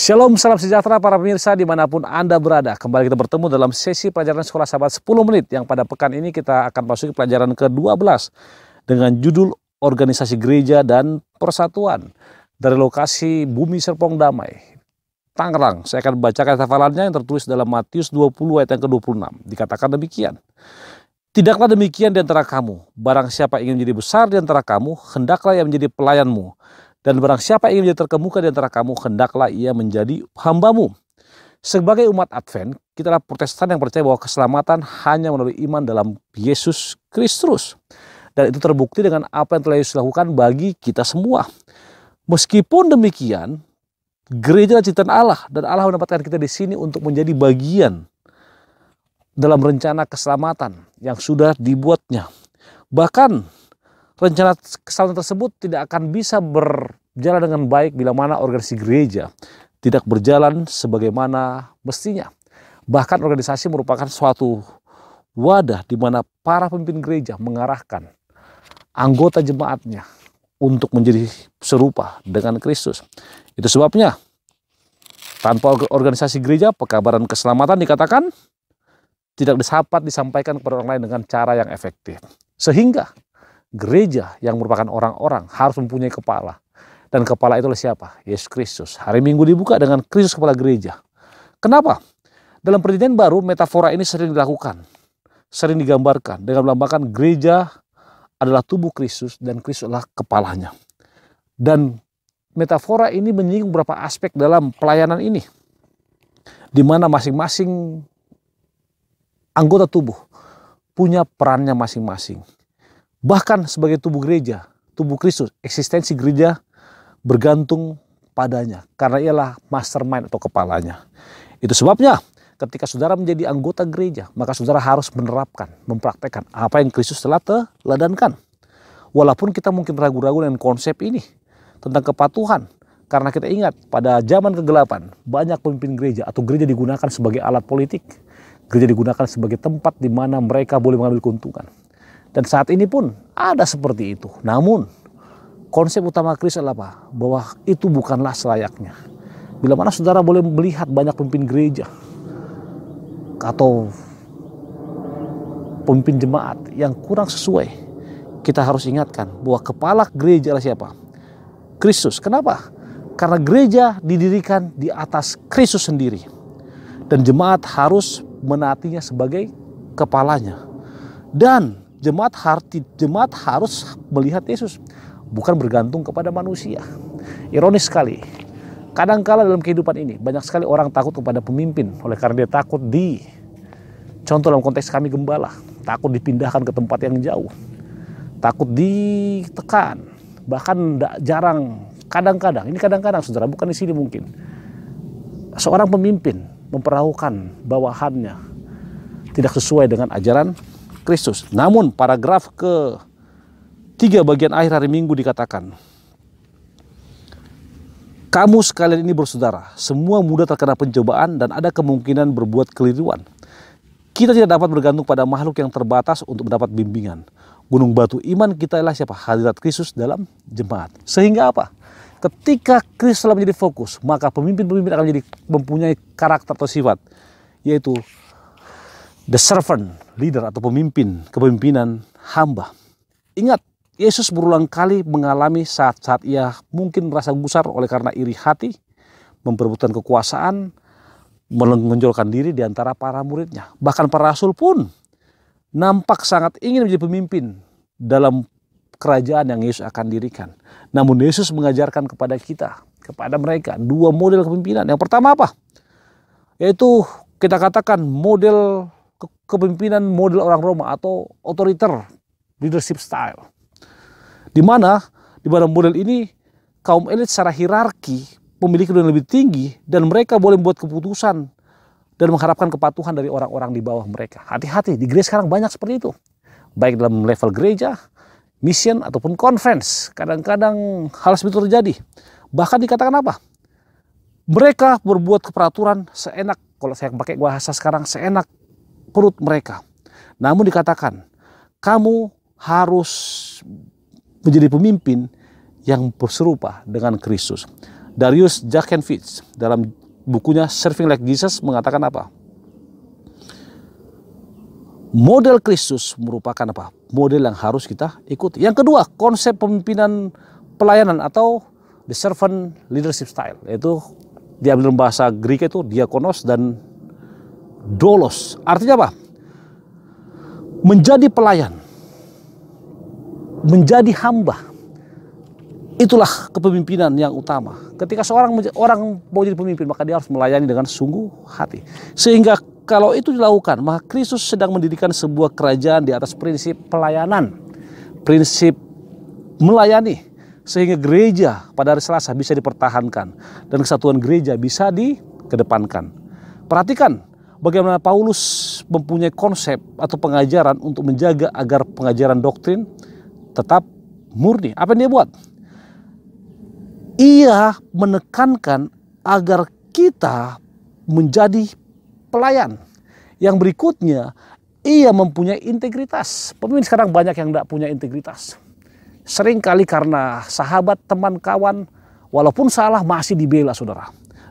Shalom, salam sejahtera para pemirsa dimanapun Anda berada. Kembali kita bertemu dalam sesi pelajaran sekolah sahabat 10 menit yang pada pekan ini kita akan masuki pelajaran ke-12 dengan judul Organisasi Gereja dan Persatuan dari lokasi Bumi Serpong Damai. Tangerang, saya akan bacakan hafalannya yang tertulis dalam Matius 20 ayat yang ke-26. Dikatakan demikian. Tidaklah demikian di antara kamu. Barang siapa ingin menjadi besar di antara kamu, hendaklah yang menjadi pelayanmu. Dan barang siapa ingin menjadi terkemuka di antara kamu, hendaklah ia menjadi hambamu. Sebagai umat Advent, kita adalah protestan yang percaya bahwa keselamatan hanya melalui iman dalam Yesus Kristus. Dan itu terbukti dengan apa yang telah Yesus lakukan bagi kita semua. Meskipun demikian, gereja adalah ciptaan Allah dan Allah mendapatkan kita di sini untuk menjadi bagian dalam rencana keselamatan yang sudah dibuatnya. Bahkan rencana keselamatan tersebut tidak akan bisa ber berjalan dengan baik bila mana organisasi gereja tidak berjalan sebagaimana mestinya. Bahkan organisasi merupakan suatu wadah di mana para pemimpin gereja mengarahkan anggota jemaatnya untuk menjadi serupa dengan Kristus. Itu sebabnya tanpa organisasi gereja pekabaran keselamatan dikatakan tidak disapat disampaikan kepada orang lain dengan cara yang efektif. Sehingga gereja yang merupakan orang-orang harus mempunyai kepala dan kepala itulah siapa? Yesus Kristus. Hari Minggu dibuka dengan Kristus kepala gereja. Kenapa? Dalam perjanjian baru metafora ini sering dilakukan. Sering digambarkan dengan melambangkan gereja adalah tubuh Kristus dan Kristus adalah kepalanya. Dan metafora ini menyinggung beberapa aspek dalam pelayanan ini. Di mana masing-masing anggota tubuh punya perannya masing-masing. Bahkan sebagai tubuh gereja, tubuh Kristus, eksistensi gereja bergantung padanya karena ialah mastermind atau kepalanya. Itu sebabnya ketika saudara menjadi anggota gereja, maka saudara harus menerapkan, mempraktekkan apa yang Kristus telah teladankan. Walaupun kita mungkin ragu-ragu dengan konsep ini tentang kepatuhan, karena kita ingat pada zaman kegelapan banyak pemimpin gereja atau gereja digunakan sebagai alat politik. Gereja digunakan sebagai tempat di mana mereka boleh mengambil keuntungan. Dan saat ini pun ada seperti itu. Namun konsep utama Kris adalah apa? Bahwa itu bukanlah selayaknya. Bila mana saudara boleh melihat banyak pemimpin gereja atau pemimpin jemaat yang kurang sesuai, kita harus ingatkan bahwa kepala gereja adalah siapa? Kristus. Kenapa? Karena gereja didirikan di atas Kristus sendiri. Dan jemaat harus menatinya sebagai kepalanya. Dan jemaat harus melihat Yesus bukan bergantung kepada manusia. Ironis sekali. Kadangkala dalam kehidupan ini banyak sekali orang takut kepada pemimpin oleh karena dia takut di contoh dalam konteks kami gembala, takut dipindahkan ke tempat yang jauh. Takut ditekan, bahkan jarang kadang-kadang ini kadang-kadang saudara bukan di sini mungkin. Seorang pemimpin memperlakukan bawahannya tidak sesuai dengan ajaran Kristus. Namun paragraf ke tiga bagian akhir hari Minggu dikatakan, kamu sekalian ini bersaudara, semua muda terkena pencobaan dan ada kemungkinan berbuat keliruan. Kita tidak dapat bergantung pada makhluk yang terbatas untuk mendapat bimbingan. Gunung batu iman kita ialah siapa? Hadirat Kristus dalam jemaat. Sehingga apa? Ketika Kristus telah menjadi fokus, maka pemimpin-pemimpin akan menjadi mempunyai karakter atau sifat, yaitu the servant, leader atau pemimpin, kepemimpinan hamba. Ingat, Yesus berulang kali mengalami saat-saat ia mungkin merasa gusar oleh karena iri hati, memperebutkan kekuasaan, menonjolkan diri di antara para muridnya. Bahkan para rasul pun nampak sangat ingin menjadi pemimpin dalam kerajaan yang Yesus akan dirikan. Namun Yesus mengajarkan kepada kita, kepada mereka, dua model kepemimpinan. Yang pertama apa? Yaitu kita katakan model kepemimpinan model orang Roma atau otoriter leadership style di mana di mana model ini kaum elit secara hierarki memiliki kedudukan lebih tinggi dan mereka boleh membuat keputusan dan mengharapkan kepatuhan dari orang-orang di bawah mereka. Hati-hati, di gereja sekarang banyak seperti itu. Baik dalam level gereja, mission ataupun conference. Kadang-kadang hal seperti itu terjadi. Bahkan dikatakan apa? Mereka berbuat keperaturan seenak, kalau saya pakai bahasa sekarang, seenak perut mereka. Namun dikatakan, kamu harus menjadi pemimpin yang berserupa dengan Kristus. Darius Jakenfitz dalam bukunya Serving Like Jesus mengatakan apa? Model Kristus merupakan apa? Model yang harus kita ikuti. Yang kedua, konsep pemimpinan pelayanan atau the servant leadership style, yaitu diambil bahasa Greek itu diakonos dan dolos. Artinya apa? Menjadi pelayan menjadi hamba. Itulah kepemimpinan yang utama. Ketika seorang orang mau jadi pemimpin, maka dia harus melayani dengan sungguh hati. Sehingga kalau itu dilakukan, maka Kristus sedang mendirikan sebuah kerajaan di atas prinsip pelayanan, prinsip melayani, sehingga gereja pada hari Selasa bisa dipertahankan dan kesatuan gereja bisa dikedepankan. Perhatikan bagaimana Paulus mempunyai konsep atau pengajaran untuk menjaga agar pengajaran doktrin tetap murni. Apa yang dia buat? Ia menekankan agar kita menjadi pelayan. Yang berikutnya, ia mempunyai integritas. Pemimpin sekarang banyak yang tidak punya integritas. Seringkali karena sahabat, teman, kawan, walaupun salah masih dibela saudara.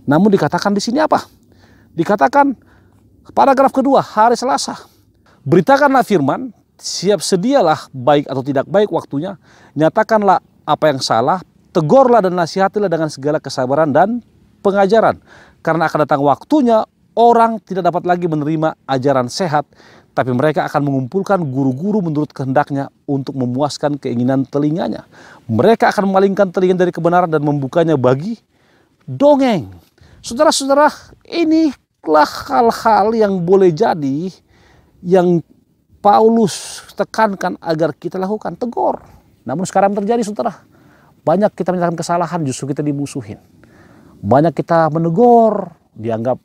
Namun dikatakan di sini apa? Dikatakan paragraf kedua, hari Selasa. Beritakanlah firman, siap sedialah baik atau tidak baik waktunya. Nyatakanlah apa yang salah, tegurlah dan nasihatilah dengan segala kesabaran dan pengajaran. Karena akan datang waktunya orang tidak dapat lagi menerima ajaran sehat, tapi mereka akan mengumpulkan guru-guru menurut kehendaknya untuk memuaskan keinginan telinganya. Mereka akan memalingkan telinga dari kebenaran dan membukanya bagi dongeng. Saudara-saudara, inilah hal-hal yang boleh jadi yang Paulus tekankan agar kita lakukan tegur. Namun sekarang terjadi saudara, banyak kita menyatakan kesalahan justru kita dimusuhin. Banyak kita menegur, dianggap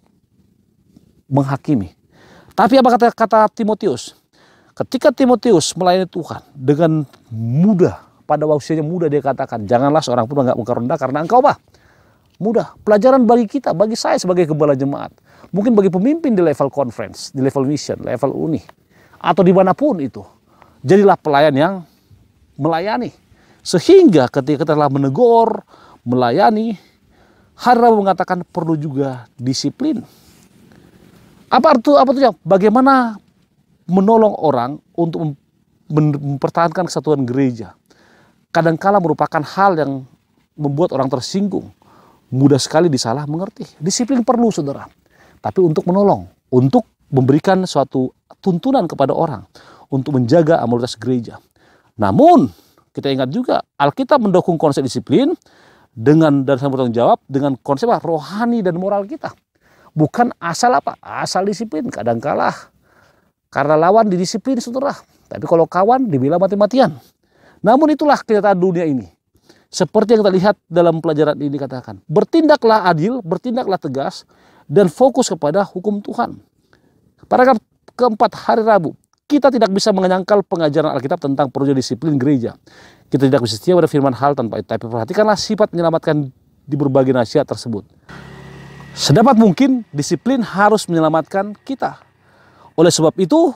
menghakimi. Tapi apa kata kata Timotius? Ketika Timotius melayani Tuhan dengan mudah, pada usianya mudah dia katakan, janganlah seorang pun enggak muka rendah karena engkau bah mudah. Pelajaran bagi kita, bagi saya sebagai gembala jemaat. Mungkin bagi pemimpin di level conference, di level mission, level uni atau dimanapun itu. Jadilah pelayan yang melayani. Sehingga ketika kita telah menegur, melayani, harap mengatakan perlu juga disiplin. Apa itu apa itu? Bagaimana menolong orang untuk mempertahankan kesatuan gereja? Kadangkala merupakan hal yang membuat orang tersinggung. Mudah sekali disalah mengerti. Disiplin perlu saudara. Tapi untuk menolong, untuk memberikan suatu tuntunan kepada orang untuk menjaga amalitas gereja. Namun, kita ingat juga Alkitab mendukung konsep disiplin dengan dan saya bertanggung jawab dengan konsep rohani dan moral kita. Bukan asal apa? Asal disiplin kadang kalah karena lawan didisiplin saudara. Tapi kalau kawan dibilang mati-matian. Namun itulah kenyataan dunia ini. Seperti yang kita lihat dalam pelajaran ini katakan, bertindaklah adil, bertindaklah tegas dan fokus kepada hukum Tuhan Paragraf keempat, hari Rabu. Kita tidak bisa menyangkal pengajaran Alkitab tentang perlu disiplin gereja. Kita tidak bisa setia pada firman hal tanpa itu. Tapi perhatikanlah sifat menyelamatkan di berbagai nasihat tersebut. Sedapat mungkin, disiplin harus menyelamatkan kita. Oleh sebab itu,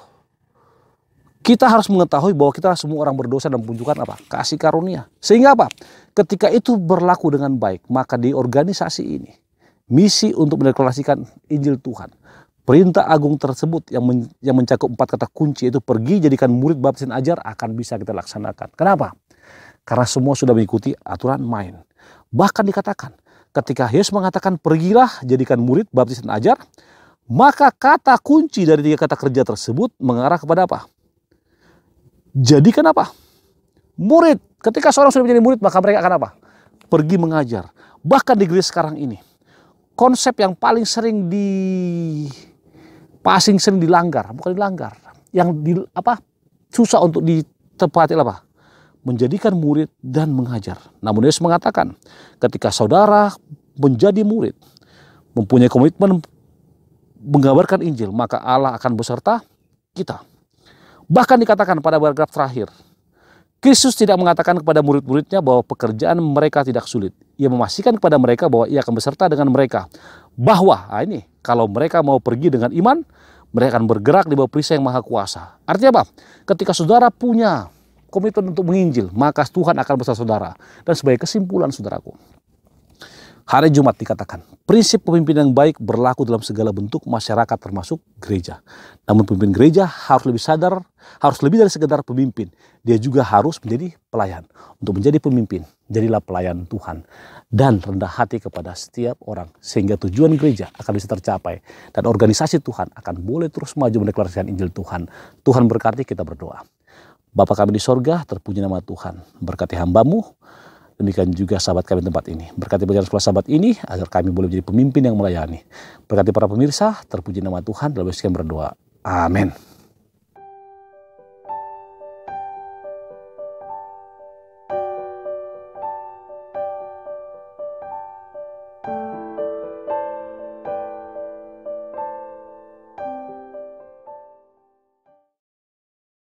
kita harus mengetahui bahwa kita semua orang berdosa dan menunjukkan apa? Kasih karunia. Sehingga apa? Ketika itu berlaku dengan baik, maka di organisasi ini, misi untuk mendeklarasikan Injil Tuhan Perintah agung tersebut yang, men yang mencakup empat kata kunci itu pergi jadikan murid baptisin ajar akan bisa kita laksanakan. Kenapa? Karena semua sudah mengikuti aturan main. Bahkan dikatakan ketika Yesus mengatakan pergilah jadikan murid baptisin ajar, maka kata kunci dari tiga kata kerja tersebut mengarah kepada apa? Jadikan apa? Murid. Ketika seorang sudah menjadi murid maka mereka akan apa? Pergi mengajar. Bahkan di gereja sekarang ini konsep yang paling sering di passing sering dilanggar, bukan dilanggar. Yang di, apa susah untuk ditepati apa? Menjadikan murid dan mengajar. Namun Yesus mengatakan, ketika saudara menjadi murid, mempunyai komitmen menggambarkan Injil, maka Allah akan beserta kita. Bahkan dikatakan pada paragraf terakhir, Kristus tidak mengatakan kepada murid-muridnya bahwa pekerjaan mereka tidak sulit. Ia memastikan kepada mereka bahwa ia akan beserta dengan mereka bahwa nah ini kalau mereka mau pergi dengan iman, mereka akan bergerak di bawah perisai yang maha kuasa. Artinya apa? Ketika saudara punya komitmen untuk menginjil, maka Tuhan akan bersama saudara. Dan sebagai kesimpulan saudaraku, Hari Jumat dikatakan, prinsip pemimpin yang baik berlaku dalam segala bentuk masyarakat termasuk gereja. Namun pemimpin gereja harus lebih sadar, harus lebih dari sekedar pemimpin. Dia juga harus menjadi pelayan. Untuk menjadi pemimpin, jadilah pelayan Tuhan. Dan rendah hati kepada setiap orang. Sehingga tujuan gereja akan bisa tercapai. Dan organisasi Tuhan akan boleh terus maju mendeklarasikan Injil Tuhan. Tuhan berkati kita berdoa. Bapa kami di sorga, terpuji nama Tuhan. Berkati hambamu, Demikian juga sahabat kami tempat ini. Berkati bacaan sekolah sahabat ini agar kami boleh menjadi pemimpin yang melayani. Berkati para pemirsa, terpuji nama Tuhan, dalam sekian berdoa. Amin.